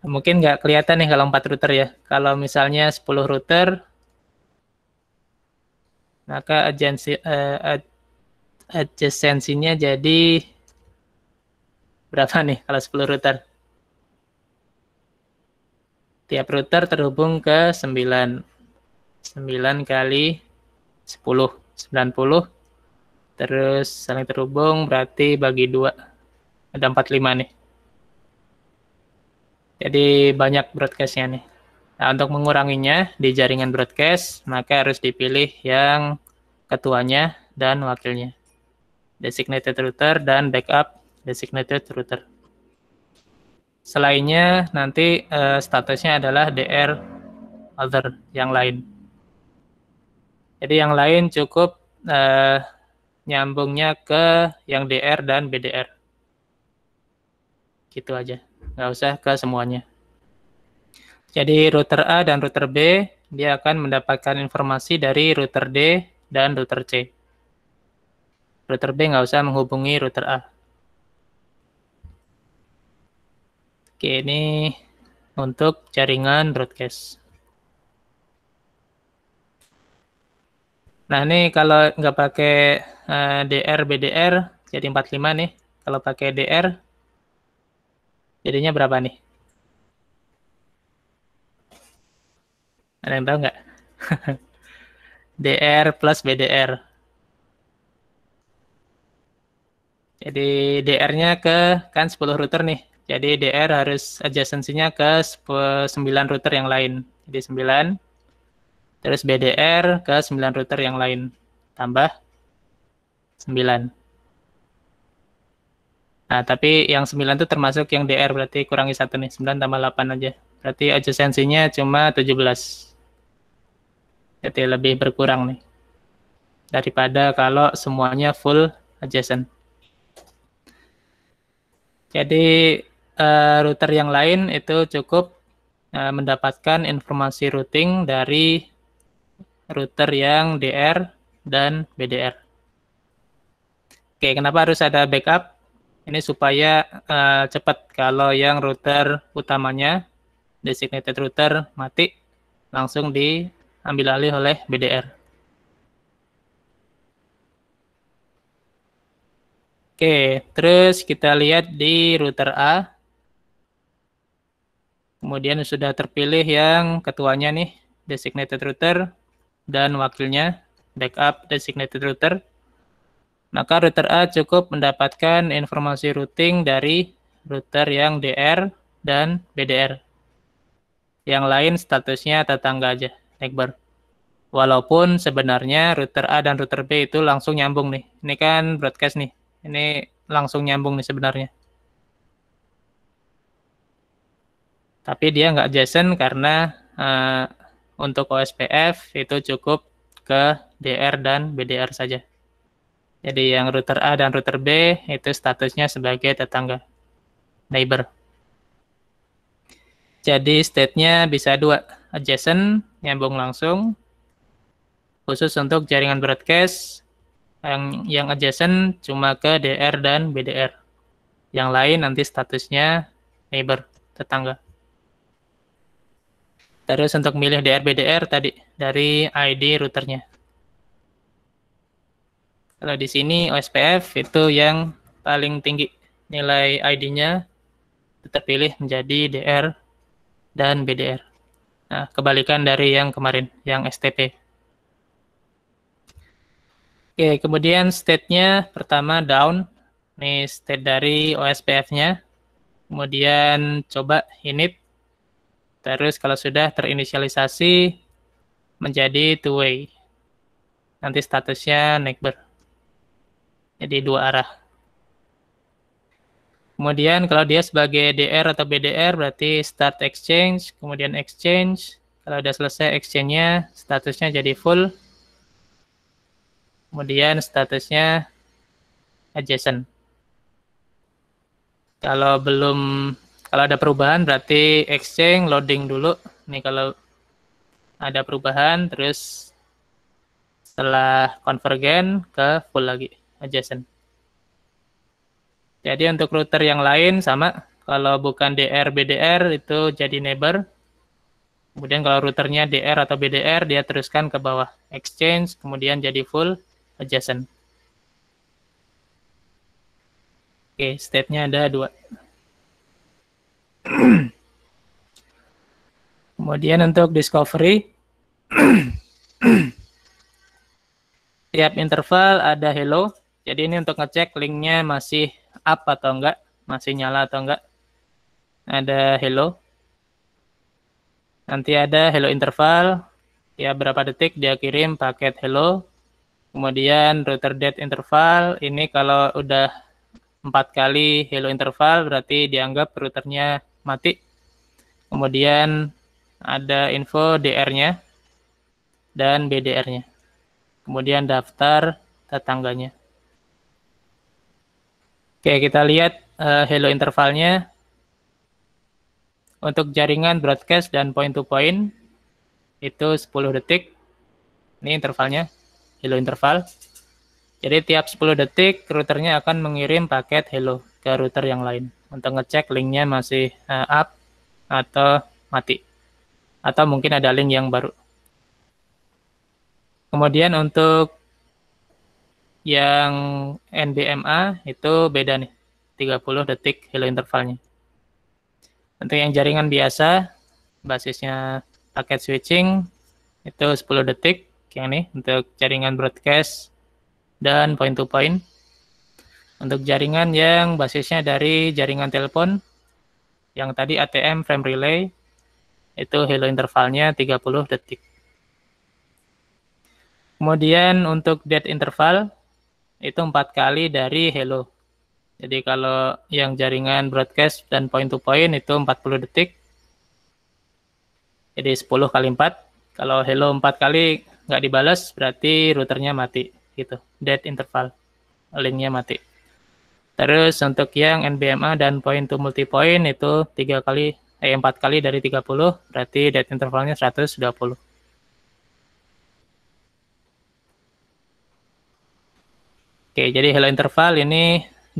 Mungkin nggak kelihatan nih kalau 4 router ya. Kalau misalnya 10 router, maka adjacensi, uh, eh, adjacency-nya jadi berapa nih kalau 10 router? Tiap router terhubung ke 9. 9 kali 10, 90. Terus saling terhubung berarti bagi dua Ada 45 nih. Jadi banyak broadcastnya nih. Nah, untuk menguranginya di jaringan broadcast, maka harus dipilih yang ketuanya dan wakilnya. Designated router dan backup designated router. Selainnya nanti uh, statusnya adalah DR other yang lain. Jadi yang lain cukup uh, nyambungnya ke yang DR dan BDR. Gitu aja, nggak usah ke semuanya. Jadi router A dan router B, dia akan mendapatkan informasi dari router D dan router C. Router B nggak usah menghubungi router A. Oke, ini untuk jaringan broadcast. Nah, ini kalau nggak pakai uh, eh, DR, BDR, jadi 45 nih. Kalau pakai DR, jadinya berapa nih? Ada yang tahu nggak? DR plus BDR. Jadi DR-nya ke, kan 10 router nih. Jadi DR harus adjacency-nya ke 9 router yang lain. Jadi 9. Terus BDR ke 9 router yang lain. Tambah 9. Nah, tapi yang 9 itu termasuk yang DR, berarti kurangi satu nih. 9 tambah 8 aja. Berarti adjacency-nya cuma 17. Jadi lebih berkurang nih. Daripada kalau semuanya full adjacent. Jadi Eh, router yang lain itu cukup uh, mendapatkan informasi routing dari router yang DR dan BDR. Oke, kenapa harus ada backup? Ini supaya uh, cepat kalau yang router utamanya, designated router, mati, langsung diambil alih oleh BDR. Oke, terus kita lihat di router A. Kemudian sudah terpilih yang ketuanya nih, designated router, dan wakilnya, backup designated router. Maka router A cukup mendapatkan informasi routing dari router yang DR dan BDR. Yang lain statusnya tetangga aja, neighbor. Walaupun sebenarnya router A dan router B itu langsung nyambung nih. Ini kan broadcast nih. Ini langsung nyambung nih sebenarnya. Tapi dia nggak JSON karena uh, untuk OSPF itu cukup ke DR dan BDR saja. Jadi yang router A dan router B itu statusnya sebagai tetangga, neighbor. Jadi state-nya bisa dua, adjacent, nyambung langsung, khusus untuk jaringan broadcast, yang, yang adjacent cuma ke DR dan BDR. Yang lain nanti statusnya neighbor, tetangga. Terus untuk milih DRBDR tadi dari ID routernya. Kalau di sini OSPF itu yang paling tinggi nilai ID-nya tetap pilih menjadi DR dan BDR. Nah, kebalikan dari yang kemarin, yang STP. Oke, kemudian state-nya pertama down. Ini state dari OSPF-nya. Kemudian coba init Terus kalau sudah terinisialisasi menjadi two way. Nanti statusnya neighbor. Jadi dua arah. Kemudian kalau dia sebagai DR atau BDR berarti start exchange, kemudian exchange. Kalau udah selesai exchange-nya, statusnya jadi full. Kemudian statusnya adjacent. Kalau belum kalau ada perubahan berarti exchange loading dulu. Nih kalau ada perubahan terus setelah konvergen ke full lagi adjacent. Jadi untuk router yang lain sama kalau bukan DR BDR itu jadi neighbor. Kemudian kalau routernya DR atau BDR dia teruskan ke bawah exchange kemudian jadi full adjacent. Oke, state-nya ada dua. Kemudian untuk discovery, tiap interval ada hello. Jadi ini untuk ngecek linknya masih up atau enggak, masih nyala atau enggak. Ada hello. Nanti ada hello interval, ya berapa detik dia kirim paket hello. Kemudian router date interval, ini kalau udah empat kali hello interval berarti dianggap routernya mati. Kemudian ada info DR-nya dan BDR-nya. Kemudian daftar tetangganya. Oke, kita lihat uh, eh, hello intervalnya. Untuk jaringan broadcast dan point to point itu 10 detik. Ini intervalnya, hello interval. Jadi tiap 10 detik routernya akan mengirim paket hello ke router yang lain untuk ngecek linknya masih uh, up atau mati. Atau mungkin ada link yang baru. Kemudian untuk yang NBMA itu beda nih, 30 detik hello intervalnya. Untuk yang jaringan biasa, basisnya paket switching itu 10 detik yang ini untuk jaringan broadcast dan point to point untuk jaringan yang basisnya dari jaringan telepon, yang tadi ATM frame relay, itu hello intervalnya 30 detik. Kemudian untuk dead interval, itu empat kali dari hello. Jadi kalau yang jaringan broadcast dan point to point itu 40 detik. Jadi 10 kali 4. Kalau hello 4 kali nggak dibalas berarti routernya mati gitu. Dead interval. Linknya mati. Terus untuk yang NBMA dan point to multi point itu tiga kali eh empat kali dari 30 berarti date intervalnya 120. Oke, jadi hello interval ini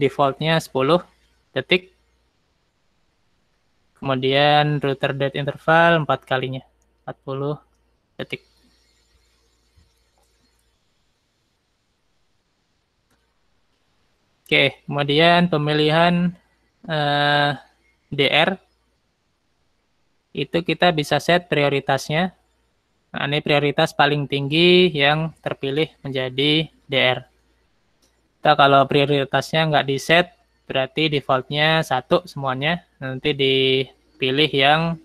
defaultnya 10 detik. Kemudian router date interval 4 kalinya 40 detik. Oke, kemudian pemilihan eh, DR itu kita bisa set prioritasnya. Nah, ini prioritas paling tinggi yang terpilih menjadi DR. Kita kalau prioritasnya nggak di set, berarti defaultnya satu semuanya. Nanti dipilih yang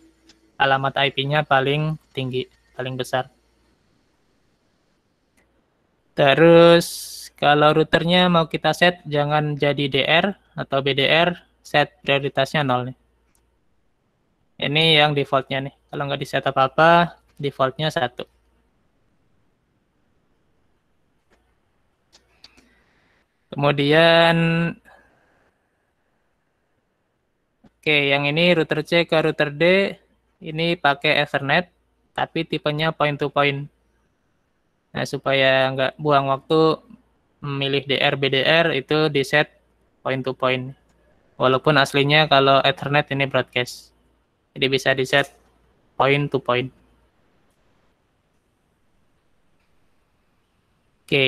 alamat IP-nya paling tinggi, paling besar. Terus kalau routernya mau kita set, jangan jadi DR atau BDR, set prioritasnya nol nih. Ini yang defaultnya nih. Kalau nggak di set apa-apa, defaultnya satu. Kemudian, oke yang ini router C ke router D, ini pakai Ethernet, tapi tipenya point to point. Nah, supaya nggak buang waktu, memilih DR BDR itu di set point to point. Walaupun aslinya kalau Ethernet ini broadcast. Jadi bisa di set point to point. Oke.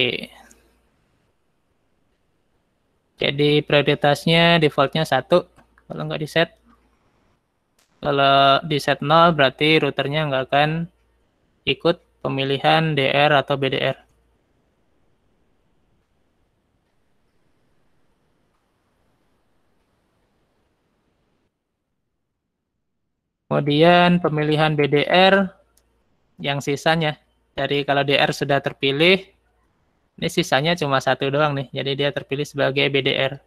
Jadi prioritasnya defaultnya satu kalau nggak di set. Kalau di set 0 berarti routernya nggak akan ikut pemilihan DR atau BDR. Kemudian pemilihan BDR yang sisanya dari kalau DR sudah terpilih, ini sisanya cuma satu doang nih. Jadi dia terpilih sebagai BDR.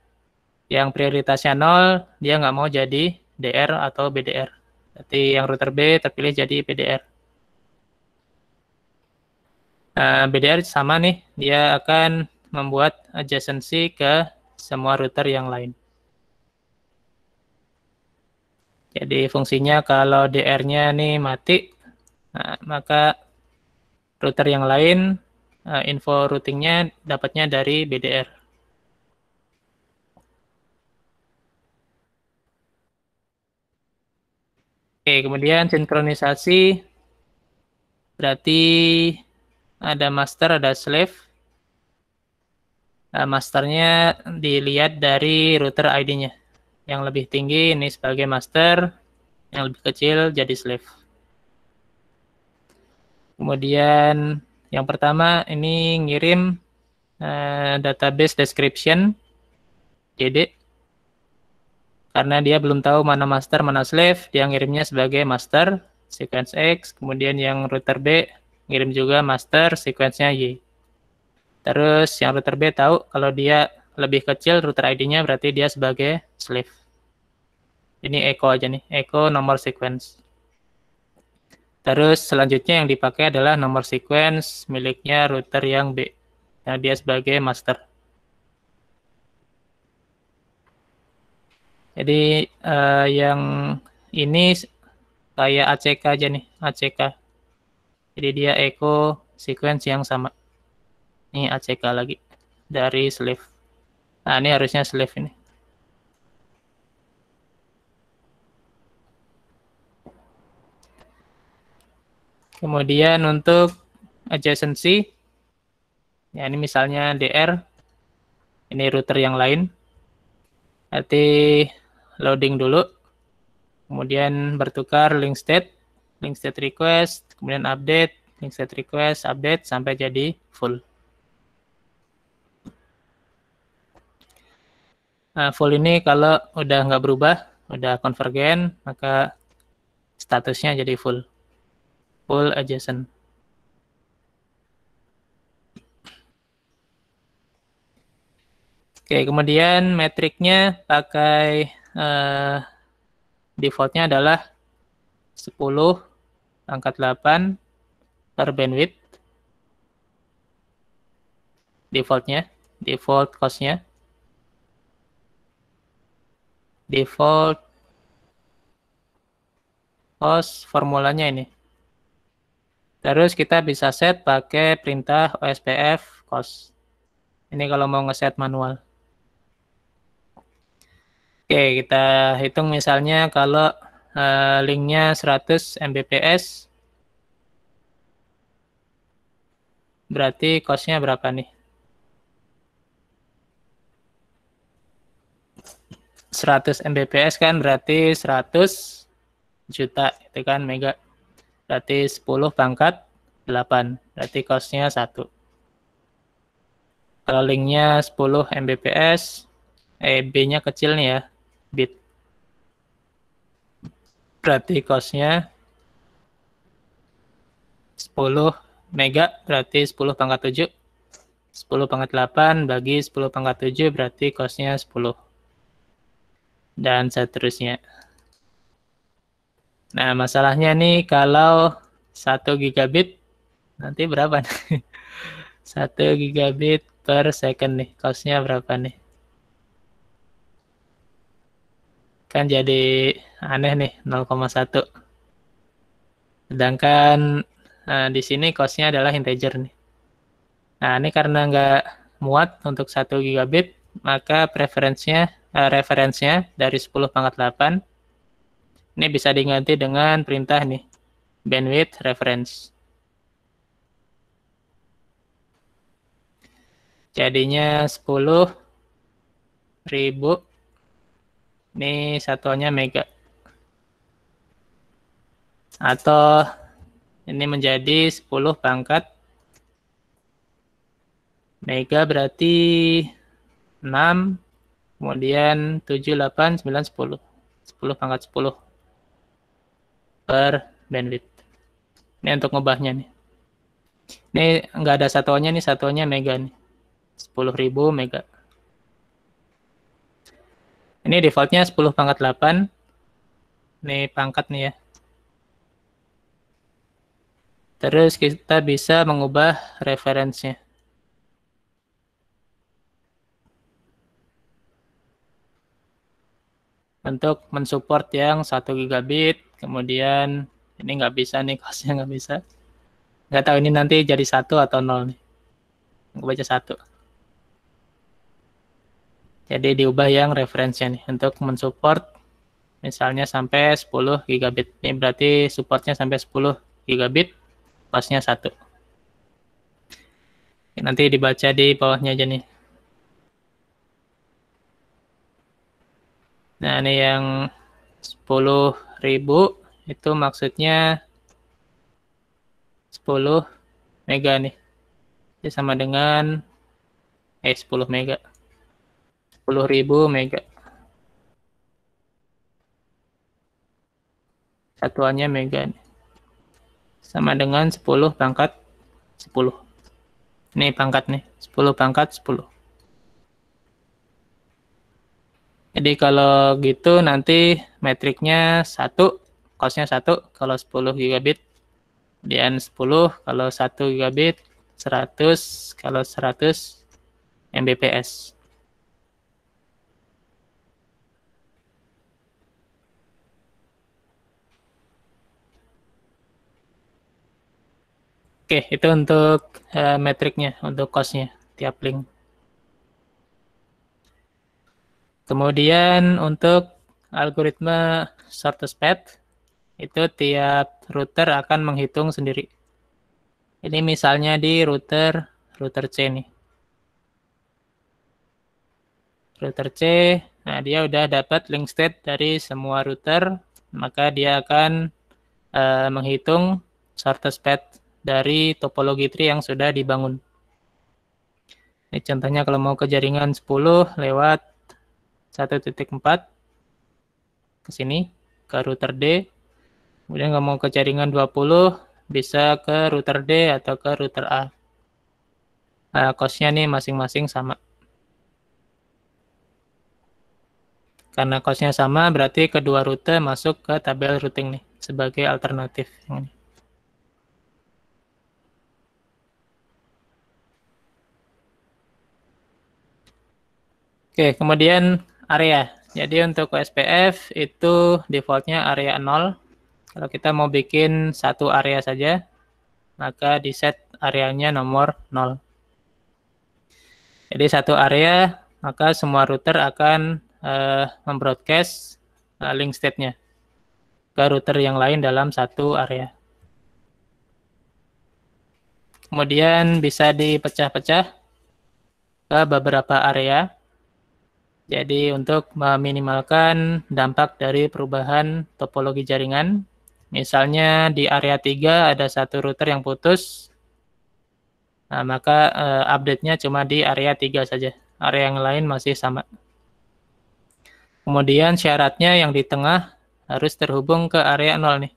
Yang prioritasnya nol, dia nggak mau jadi DR atau BDR. Jadi yang router B terpilih jadi BDR. Nah, BDR sama nih, dia akan membuat adjacency ke semua router yang lain. Jadi fungsinya kalau DR-nya nih mati, nah, maka router yang lain uh, info routingnya dapatnya dari BDR. Oke, kemudian sinkronisasi berarti ada master, ada slave. Nah, masternya dilihat dari router ID-nya yang lebih tinggi ini sebagai master, yang lebih kecil jadi slave. Kemudian yang pertama ini ngirim uh, database description JD karena dia belum tahu mana master mana slave, dia ngirimnya sebagai master sequence X, kemudian yang router B ngirim juga master sequence-nya Y. Terus yang router B tahu kalau dia lebih kecil router ID-nya berarti dia sebagai slave. Ini echo aja nih, echo nomor sequence. Terus selanjutnya yang dipakai adalah nomor sequence miliknya router yang B. Yang nah, dia sebagai master. Jadi uh, yang ini kayak ACK aja nih, ACK. Jadi dia echo sequence yang sama. Ini ACK lagi dari slave. Nah, ini harusnya slave ini. Kemudian untuk adjacency, ya ini misalnya DR, ini router yang lain. Nanti loading dulu, kemudian bertukar link state, link state request, kemudian update, link state request, update, sampai jadi full. Nah, full ini kalau udah nggak berubah, udah konvergen, maka statusnya jadi full. Full adjacent. Oke, kemudian metriknya pakai uh, defaultnya adalah 10 angkat 8 per bandwidth. Defaultnya, default costnya, Default cost formulanya ini Terus kita bisa set pakai perintah ospf cost. Ini kalau mau ngeset manual. Oke, kita hitung misalnya kalau uh, linknya 100 Mbps. Berarti costnya berapa nih? 100 Mbps kan berarti 100 juta itu kan mega berarti 10 pangkat 8, berarti costnya 1. Kalau linknya 10 Mbps, eh B-nya kecil nih ya, bit. Berarti costnya 10 mega, berarti 10 pangkat 7. 10 pangkat 8 bagi 10 pangkat 7 berarti costnya 10. Dan seterusnya. Nah, masalahnya nih kalau 1 gigabit nanti berapa nih? 1 gigabit per second nih. cost berapa nih? Kan jadi aneh nih 0,1. Sedangkan nah, di sini cost adalah integer nih. Nah, ini karena nggak muat untuk 1 gigabit, maka preferensinya uh, eh, referensinya dari 10 pangkat 8 ini bisa diganti dengan perintah nih, bandwidth reference. Jadinya 10 ribu. Ini satunya mega. Atau ini menjadi 10 pangkat. Mega berarti 6, kemudian 7, 8, 9, 10. 10 pangkat 10 per bandwidth. Ini untuk ngebahnya nih. Ini nggak ada satuannya nih, satuannya mega nih. 10.000 mega. Ini defaultnya 10 pangkat 8. Ini pangkat nih ya. Terus kita bisa mengubah referensinya. Untuk mensupport yang 1 gigabit kemudian ini nggak bisa nih kosnya nggak bisa nggak tahu ini nanti jadi satu atau nol nih aku baca satu jadi diubah yang referensinya nih untuk mensupport misalnya sampai 10 gigabit ini berarti supportnya sampai 10 gigabit kosnya satu nanti dibaca di bawahnya aja nih nah ini yang 10 ribu itu maksudnya 10 mega nih. Ya sama dengan eh 10 mega. 10.000 mega. Satuannya mega nih. Sama dengan 10 pangkat 10. Ini pangkat nih, 10 pangkat 10. Jadi kalau gitu nanti metriknya satu, costnya satu kalau 10 gigabit, kemudian 10 kalau 1 gigabit, 100 kalau 100 Mbps. Oke, itu untuk uh, metriknya, untuk costnya tiap link. Kemudian untuk algoritma shortest path itu tiap router akan menghitung sendiri. Ini misalnya di router router C nih. Router C, nah dia udah dapat link state dari semua router, maka dia akan uh, menghitung shortest path dari topologi tree yang sudah dibangun. Ini contohnya kalau mau ke jaringan 10 lewat 1.4 ke sini ke router D. Kemudian nggak mau ke jaringan 20 bisa ke router D atau ke router A. Nah, nih masing-masing sama. Karena kosnya sama berarti kedua rute masuk ke tabel routing nih sebagai alternatif ini. Oke, kemudian area. Jadi untuk SPF itu defaultnya area 0. Kalau kita mau bikin satu area saja, maka di set areanya nomor 0. Jadi satu area, maka semua router akan uh, membroadcast uh, link state-nya ke router yang lain dalam satu area. Kemudian bisa dipecah-pecah ke beberapa area jadi untuk meminimalkan dampak dari perubahan topologi jaringan, misalnya di area 3 ada satu router yang putus, nah, maka uh, update-nya cuma di area 3 saja, area yang lain masih sama. Kemudian syaratnya yang di tengah harus terhubung ke area 0 nih.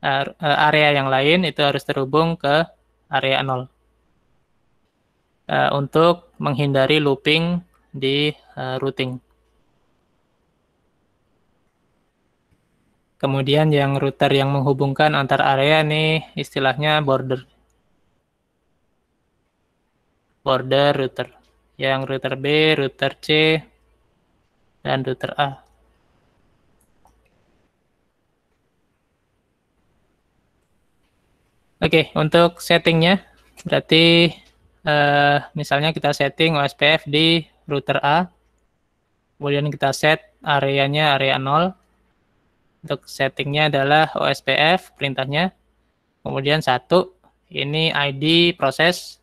Uh, area yang lain itu harus terhubung ke area 0 uh, eh, untuk menghindari looping di uh, routing. Kemudian yang router yang menghubungkan antar area ini istilahnya border. Border router. Yang router B, router C, dan router A. Oke, untuk settingnya berarti uh, misalnya kita setting OSPF di router A. Kemudian kita set areanya area 0. Untuk settingnya adalah OSPF perintahnya. Kemudian satu ini ID proses.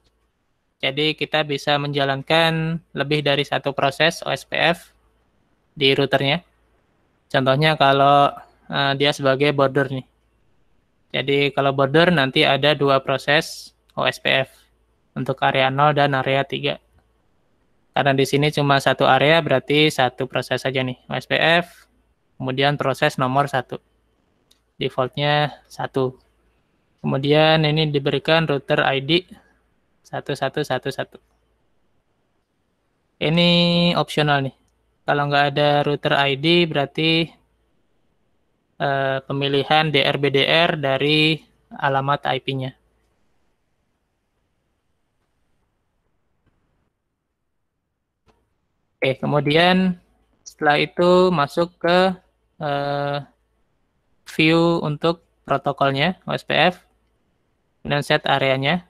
Jadi kita bisa menjalankan lebih dari satu proses OSPF di routernya. Contohnya kalau uh, dia sebagai border nih. Jadi kalau border nanti ada dua proses OSPF untuk area 0 dan area 3. Karena di sini cuma satu area berarti satu proses saja nih, SPF, kemudian proses nomor satu. Defaultnya satu. Kemudian ini diberikan router ID 1111. Ini opsional nih. Kalau nggak ada router ID berarti eh, pemilihan DRBDR dari alamat IP-nya. Oke, kemudian setelah itu masuk ke uh, view untuk protokolnya OSPF, kemudian set areanya,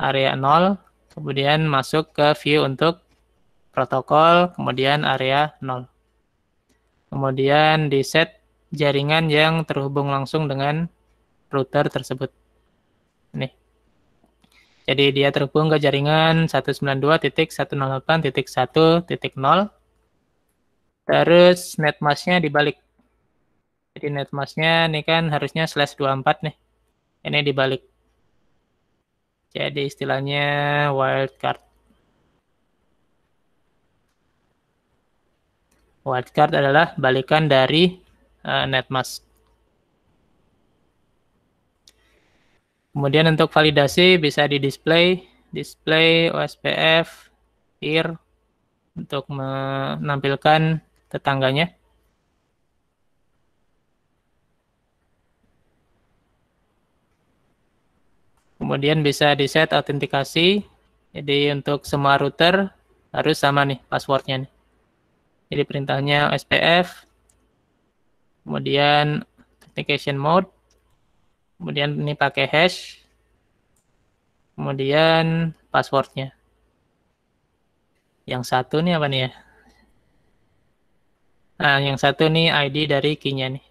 area 0, kemudian masuk ke view untuk protokol, kemudian area 0. Kemudian di set jaringan yang terhubung langsung dengan router tersebut. Jadi dia terhubung ke jaringan 192.108.1.0 terus netmasknya dibalik. Jadi netmasknya ini kan harusnya slash 24 nih. Ini dibalik. Jadi istilahnya wildcard. Wildcard adalah balikan dari uh, eh, netmask. Kemudian untuk validasi bisa di display, display OSPF, peer untuk menampilkan tetangganya. Kemudian bisa di set autentikasi. Jadi untuk semua router harus sama nih passwordnya. Nih. Jadi perintahnya OSPF, kemudian authentication mode, kemudian ini pakai hash, kemudian passwordnya. Yang satu nih apa nih ya? Nah, yang satu nih ID dari key-nya nih.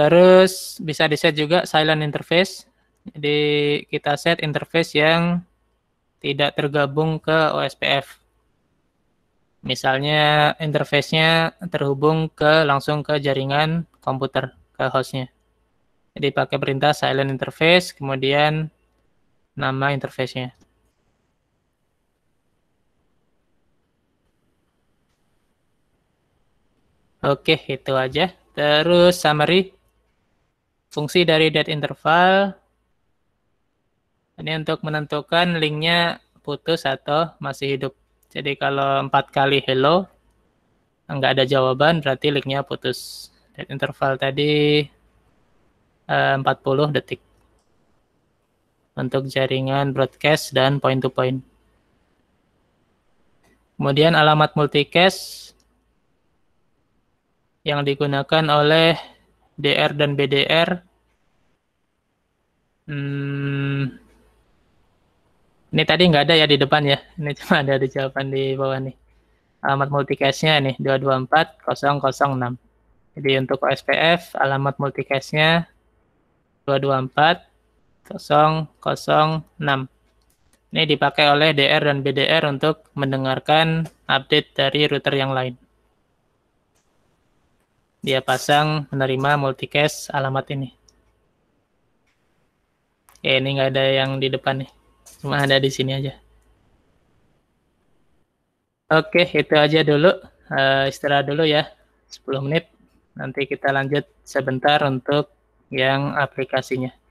Terus bisa di-set juga silent interface. Jadi kita set interface yang tidak tergabung ke OSPF. Misalnya interface-nya terhubung ke langsung ke jaringan komputer, ke host-nya. Jadi pakai perintah silent interface, kemudian nama interface-nya. Oke, itu aja. Terus summary. Fungsi dari dead interval ini untuk menentukan linknya putus atau masih hidup. Jadi kalau empat kali hello, nggak ada jawaban, berarti linknya putus. Dan interval tadi eh, uh, 40 detik. Untuk jaringan broadcast dan point to -point. Kemudian alamat multicast yang digunakan oleh DR dan BDR. Hmm, ini tadi nggak ada ya di depan ya. Ini cuma ada di jawaban di bawah nih. Alamat multicast-nya nih 224006. Jadi untuk OSPF alamat multicast-nya 224006. Ini dipakai oleh DR dan BDR untuk mendengarkan update dari router yang lain. Dia pasang menerima multicast alamat ini. Oke, ini nggak ada yang di depan nih cuma nah, ada di sini aja. Oke, itu aja dulu. Uh, istirahat dulu ya, 10 menit. Nanti kita lanjut sebentar untuk yang aplikasinya.